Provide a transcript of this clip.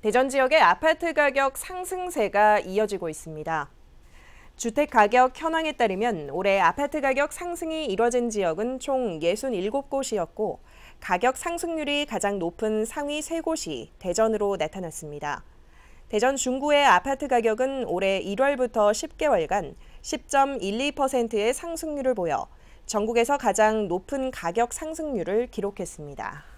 대전 지역의 아파트 가격 상승세가 이어지고 있습니다. 주택 가격 현황에 따르면 올해 아파트 가격 상승이 이뤄진 지역은 총 67곳이었고 가격 상승률이 가장 높은 상위 3곳이 대전으로 나타났습니다. 대전 중구의 아파트 가격은 올해 1월부터 10개월간 10.12%의 상승률을 보여 전국에서 가장 높은 가격 상승률을 기록했습니다.